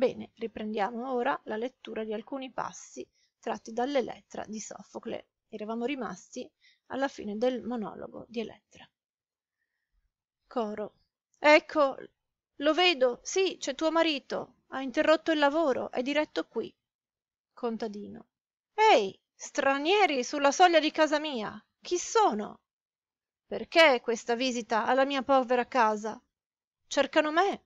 Bene, riprendiamo ora la lettura di alcuni passi tratti dall'Elettra di Sofocle. Eravamo rimasti alla fine del monologo di Elettra. Coro. Ecco, lo vedo, sì, c'è tuo marito. Ha interrotto il lavoro, è diretto qui. Contadino. Ehi, stranieri sulla soglia di casa mia. Chi sono? Perché questa visita alla mia povera casa? Cercano me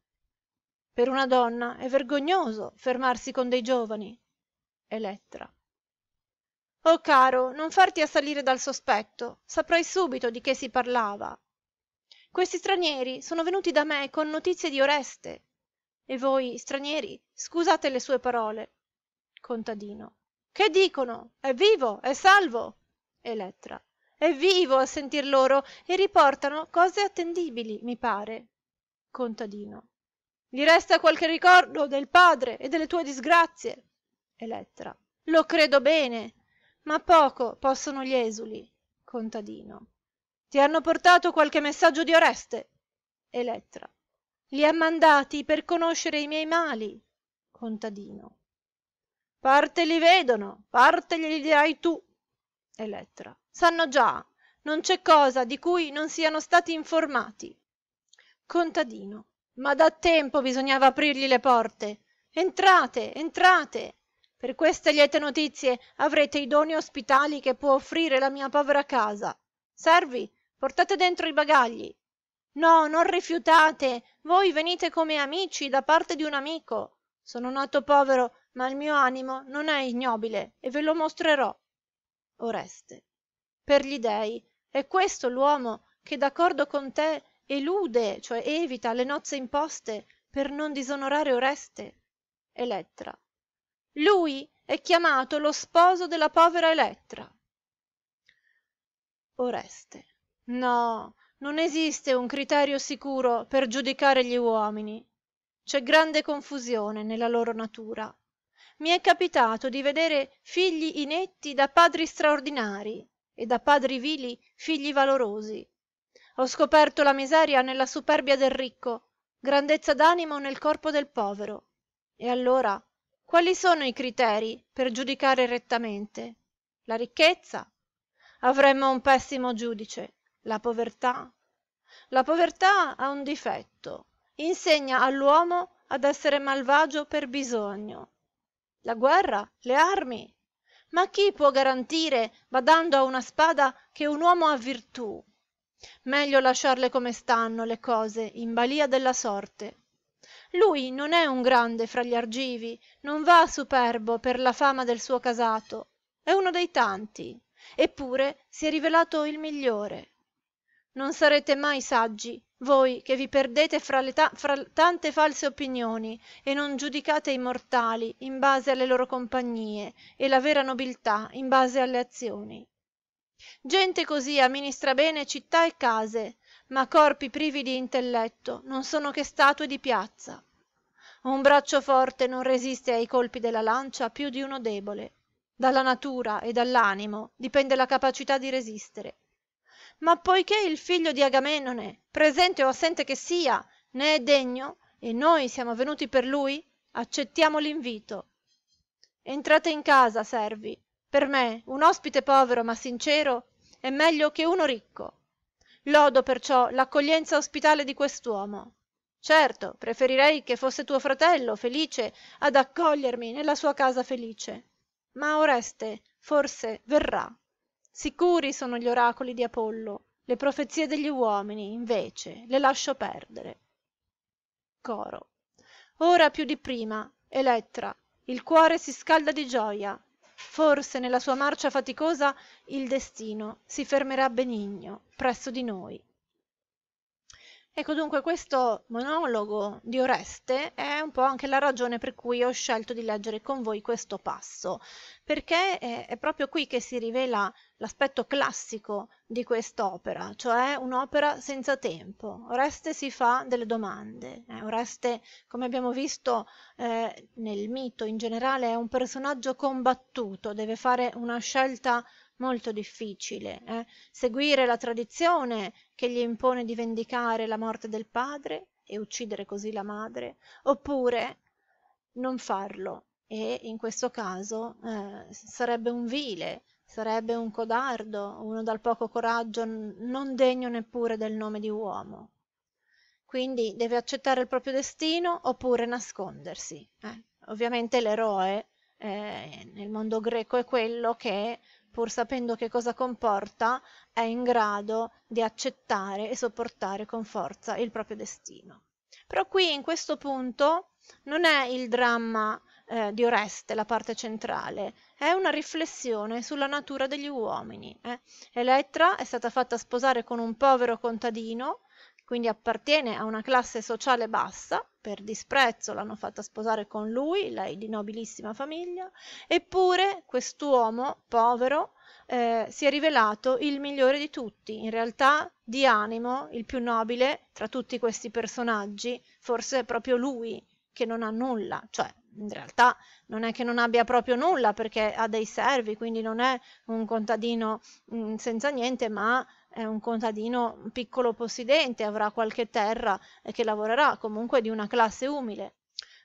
per una donna è vergognoso fermarsi con dei giovani elettra oh caro non farti assalire dal sospetto saprai subito di che si parlava questi stranieri sono venuti da me con notizie di oreste e voi stranieri scusate le sue parole contadino che dicono è vivo è salvo elettra è vivo a sentir loro e riportano cose attendibili mi pare contadino gli resta qualche ricordo del padre e delle tue disgrazie. Elettra. Lo credo bene, ma poco possono gli esuli. Contadino. Ti hanno portato qualche messaggio di Oreste? Elettra. Li ha mandati per conoscere i miei mali. Contadino. Parte li vedono, parte glieli dirai tu. Elettra. Sanno già, non c'è cosa di cui non siano stati informati. Contadino ma da tempo bisognava aprirgli le porte entrate entrate per queste liete notizie avrete i doni ospitali che può offrire la mia povera casa servi portate dentro i bagagli no non rifiutate voi venite come amici da parte di un amico sono nato povero ma il mio animo non è ignobile e ve lo mostrerò oreste per gli dèi è questo l'uomo che d'accordo con te elude, cioè evita le nozze imposte per non disonorare Oreste. Elettra. Lui è chiamato lo sposo della povera Elettra. Oreste. No, non esiste un criterio sicuro per giudicare gli uomini. C'è grande confusione nella loro natura. Mi è capitato di vedere figli inetti da padri straordinari e da padri vili figli valorosi, ho scoperto la miseria nella superbia del ricco grandezza d'animo nel corpo del povero e allora quali sono i criteri per giudicare rettamente la ricchezza avremmo un pessimo giudice la povertà la povertà ha un difetto insegna all'uomo ad essere malvagio per bisogno la guerra le armi ma chi può garantire badando a una spada che un uomo ha virtù meglio lasciarle come stanno le cose in balia della sorte lui non è un grande fra gli argivi non va superbo per la fama del suo casato è uno dei tanti eppure si è rivelato il migliore non sarete mai saggi voi che vi perdete fra, le ta fra tante false opinioni e non giudicate i mortali in base alle loro compagnie e la vera nobiltà in base alle azioni gente così amministra bene città e case ma corpi privi di intelletto non sono che statue di piazza un braccio forte non resiste ai colpi della lancia più di uno debole dalla natura e dall'animo dipende la capacità di resistere ma poiché il figlio di agamennone presente o assente che sia ne è degno e noi siamo venuti per lui accettiamo l'invito entrate in casa servi per me un ospite povero ma sincero è meglio che uno ricco lodo perciò l'accoglienza ospitale di quest'uomo certo preferirei che fosse tuo fratello felice ad accogliermi nella sua casa felice ma oreste forse verrà sicuri sono gli oracoli di apollo le profezie degli uomini invece le lascio perdere coro ora più di prima elettra il cuore si scalda di gioia Forse nella sua marcia faticosa il destino si fermerà benigno presso di noi. Ecco dunque questo monologo di Oreste è un po' anche la ragione per cui ho scelto di leggere con voi questo passo, perché è, è proprio qui che si rivela l'aspetto classico di quest'opera, cioè un'opera senza tempo. Oreste si fa delle domande. Eh, Oreste, come abbiamo visto eh, nel mito in generale, è un personaggio combattuto, deve fare una scelta molto difficile, eh? seguire la tradizione che gli impone di vendicare la morte del padre e uccidere così la madre, oppure non farlo e in questo caso eh, sarebbe un vile, sarebbe un codardo, uno dal poco coraggio non degno neppure del nome di uomo. Quindi deve accettare il proprio destino oppure nascondersi. Eh? Ovviamente l'eroe eh, nel mondo greco è quello che pur sapendo che cosa comporta, è in grado di accettare e sopportare con forza il proprio destino. Però qui in questo punto non è il dramma eh, di Oreste la parte centrale, è una riflessione sulla natura degli uomini. Eh. Elettra è stata fatta sposare con un povero contadino quindi appartiene a una classe sociale bassa, per disprezzo l'hanno fatta sposare con lui, lei di nobilissima famiglia, eppure quest'uomo povero eh, si è rivelato il migliore di tutti, in realtà di animo il più nobile tra tutti questi personaggi, forse è proprio lui che non ha nulla, cioè in realtà non è che non abbia proprio nulla perché ha dei servi, quindi non è un contadino mh, mm, senza niente, ma è un contadino piccolo possidente, avrà qualche terra e che lavorerà comunque di una classe umile.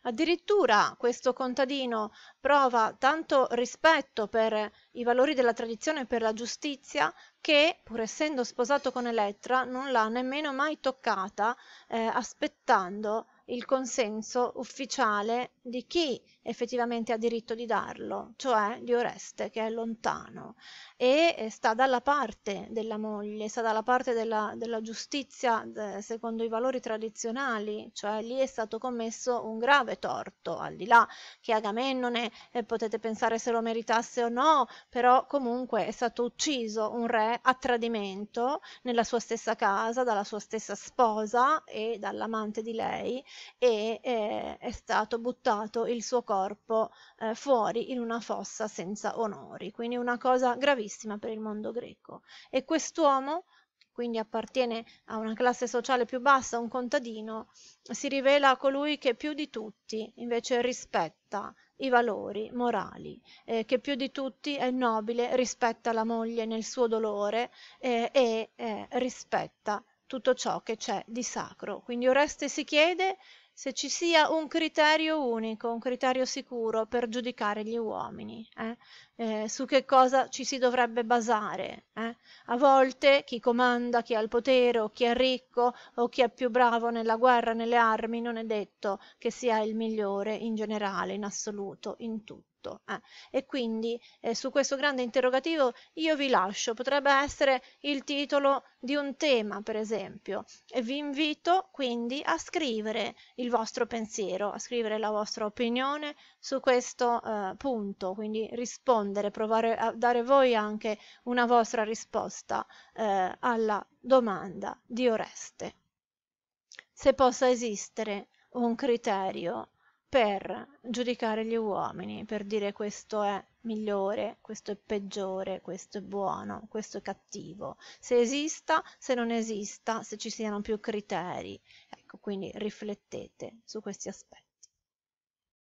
Addirittura questo contadino prova tanto rispetto per i valori della tradizione e per la giustizia che, pur essendo sposato con Elettra, non l'ha nemmeno mai toccata, eh, aspettando il consenso ufficiale di chi effettivamente ha diritto di darlo, cioè di Oreste che è lontano e eh, sta dalla parte della moglie, sta dalla parte della, della giustizia de, secondo i valori tradizionali, cioè lì è stato commesso un grave torto, al di là che Agamennone eh, potete pensare se lo meritasse o no, però comunque è stato ucciso un re a tradimento nella sua stessa casa, dalla sua stessa sposa e dall'amante di lei e eh, è stato buttato buttato il suo corpo eh, fuori in una fossa senza onori, quindi una cosa gravissima per il mondo greco. E quest'uomo, quindi appartiene a una classe sociale più bassa, un contadino, si rivela colui che più di tutti invece rispetta i valori morali, eh, che più di tutti è nobile, rispetta la moglie nel suo dolore eh, e eh, rispetta tutto ciò che c'è di sacro. Quindi Oreste si chiede se ci sia un criterio unico, un criterio sicuro per giudicare gli uomini, eh? Eh, su che cosa ci si dovrebbe basare. Eh? A volte chi comanda, chi ha il potere o chi è ricco o chi è più bravo nella guerra, nelle armi, non è detto che sia il migliore in generale, in assoluto, in tutto. Eh, e quindi eh, su questo grande interrogativo io vi lascio, potrebbe essere il titolo di un tema per esempio e vi invito quindi a scrivere il il vostro pensiero, a scrivere la vostra opinione su questo eh, punto, quindi rispondere, provare a dare voi anche una vostra risposta eh, alla domanda di Oreste. Se possa esistere un criterio per giudicare gli uomini, per dire questo è migliore, questo è peggiore, questo è buono, questo è cattivo, se esista, se non esista, se ci siano più criteri. Ecco, quindi riflettete su questi aspetti.